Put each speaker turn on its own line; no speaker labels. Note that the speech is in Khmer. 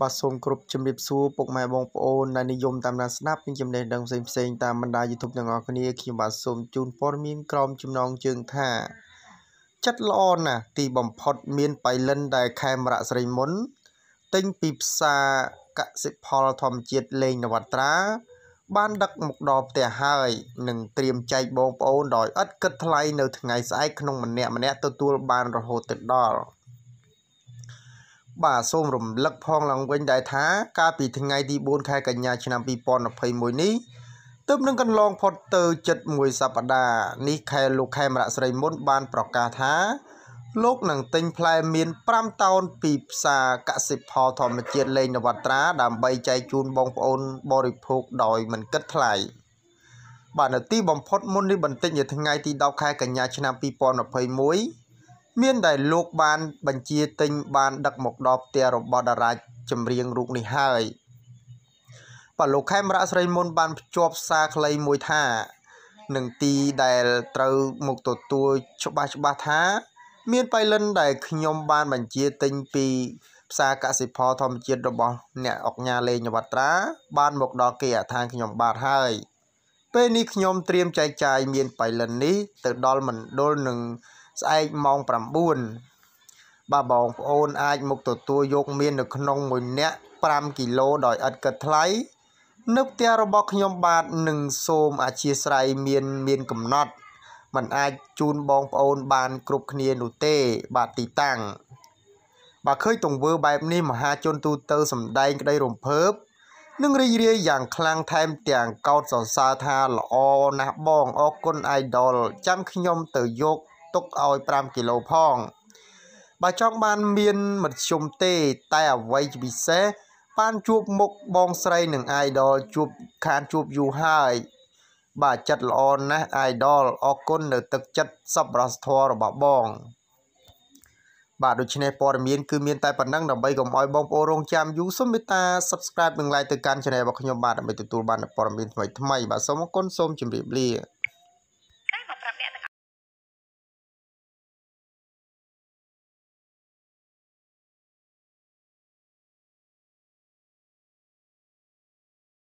បាទសូមគ្រប់ជំរាបសួរពុកម៉ែបងប្អូនដែលនិយមតាមដានស្ដាប់និងចំណេះដឹងផ្សេងផ្សេងតាមបណ្ដា YouTube ទាំងអស់គ្នាខ្ញុំបាទសូមជូនព័ត៌មានក្រមចំណងជើងថាចិត្តល្អណាស់ទីបំផុតមានបៃលិនដែលខេមរៈស្រីមុន ទិញពីផ្សារកសិផលធម្មជាតិលេងនវត្រាបានដឹកមកដល់ផ្ទះហើយនឹងត្រៀមចែកបងប្អូនដោយឥតគិតថ្លៃនៅថ្ងៃស្អែកក្នុងម្នាក់ម្នាក់ទទួលបានរហូតទៅដល់បាទសូមរំលឹកផងឡើងវិញដែរថាកាលពីថ្ងៃទី4ខែកញ្ញា ឆ្នាំ2021នេះទើបនឹងកន្លងផុតទៅចិត្តមួយសប្តាហ៍នេះខែលោកខេមរៈស្រីមុន បានប្រកាសថាលោកនឹងទិញផ្លែមៀន5តោនពីផ្សារកសិផលធម្មជាតិលេងនវត្រា ដើម្បីចែកជូនបងប្អូនបរិភោគដោយមិនគិតថ្លៃបាទនៅទីបំផុតមុននេះបន្តិចថ្ងៃទី10ខែកញ្ញាឆ្នាំ2021មានដែលលោកបានបញ្ជាទិញបានដឹកមកដល់ផ្ទះរបស់តារាចម្រៀងរូបនេះហើយបើលោកខេមរៈស្រីមុនបានភ្ជាប់សារខ្លីមួយថានឹងទីដែលត្រូវមកទទួលច្បាស់ច្បាស់ថាមានប៉ៃលិនដែលខ្ញុំបានបញ្ជាទិញពីផ្សារកសិផលធម្មជាតិរបស់អ្នកអង្ញាលេងវត្រា បានមកដល់គេអាថាខ្ញុំបាទហើយ ពេលនេះខ្ញុំត្រៀមចែកចាយមានប៉ៃលិននេះទៅដល់មណ្ឌលនឹងស្អែកម៉ោង9បាទបងប្អូនអាចមកទទួលយកមាននៅក្នុងមួយនាក់5គីឡូដោយឥតគិតថ្លៃនៅផ្ទះរបស់ខ្ញុំបាទនឹងសូមអធិស្ឋានមានមានកំណត់มันអាចជូនបងប្អូនបានគ្រប់គ្នានោះទេ បាទទីតាំងបើឃើញទង្វើបែបនេះមហាជនទូទៅសម្ដែងក្តីរំភើបនិងរីករាយយ៉ាងខ្លាំងថែមទាំងកោតសរសើរថាល្អណាស់បងអរគុណ idol ចាំខ្ញុំទៅយកទុកឲ្យ5គីឡូផងបើចង់បានមានមធ្យមទេតែអ្វីជាពិសេសបានជួបមុខបងស្រីនឹង idol ជួបខានជួបយូរហើយបាទចិត្តល្អណាស់ idol អរគុណនៅ ទឹកចិត្តសប្បុរសធម៌របស់បង បាទដូច្នេះព័ត៌មានគឺមានតែប៉ុណ្ណឹងដើម្បីកុំឲ្យបងប្អូនរងចាំយូរសូមមេត្តា subscribe និង like ទៅកាន់ channel របស់ខ្ញុំបាទដើម្បីទទួលបានព័ត៌មានថ្មីៗបាទសូមអរគុណសូមជម្រាបលា